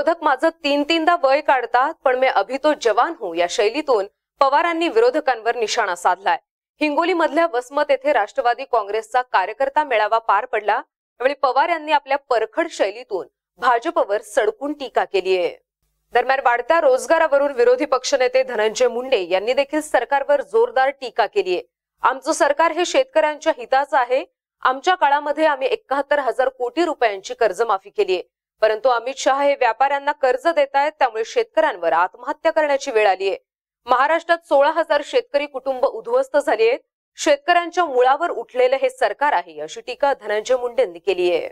विरोधक माझं तीन तीनदा वय काढतात पण मी अभी तो जवान हूं या शैलीतून पवारांनी विरोधकांवर निशाणा साधलाय मधल्या वसमत येथे राष्ट्रवादी काँग्रेसचा कार्यकर्ता मेळावा पार पडला यावेळी पवार यांनी आपल्या परखड शैलीतून भाजपवर सडकून टीका केली आहे दरम्यान वाढत्या रोजगारावरून विरोधी पक्षनेते धनंजय मुंडे यांनी देखील सरकारवर जोरदार टीका केली आहे आमचं सरकार हे शेतकऱ्यांच्या हिताचं आहे आमच्या काळामध्ये आम्ही एकाहत्तर हजार कोटी रुपयांची कर्जमाफी केली आहे परंतु अमित शहा हे व्यापाऱ्यांना कर्ज देत आहेत त्यामुळे शेतकऱ्यांवर आत्महत्या करण्याची वेळ आली आहे महाराष्ट्रात सोळा हजार शेतकरी कुटुंब उद्ध्वस्त झाली आहेत शेतकऱ्यांच्या मुळावर उठलेलं हे सरकार आहे अशी टीका धनंजय मुंडेंनी केली आहे